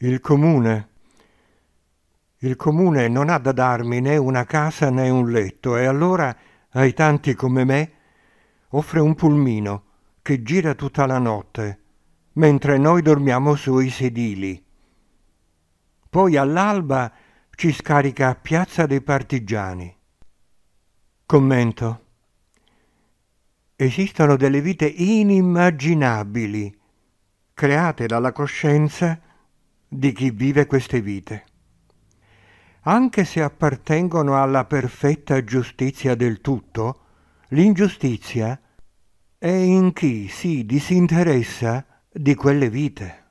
Il comune. Il comune non ha da darmi né una casa né un letto e allora ai tanti come me offre un pulmino che gira tutta la notte, mentre noi dormiamo sui sedili. Poi all'alba ci scarica a Piazza dei Partigiani. Commento. Esistono delle vite inimmaginabili, create dalla coscienza di chi vive queste vite. Anche se appartengono alla perfetta giustizia del tutto, l'ingiustizia è in chi si disinteressa di quelle vite.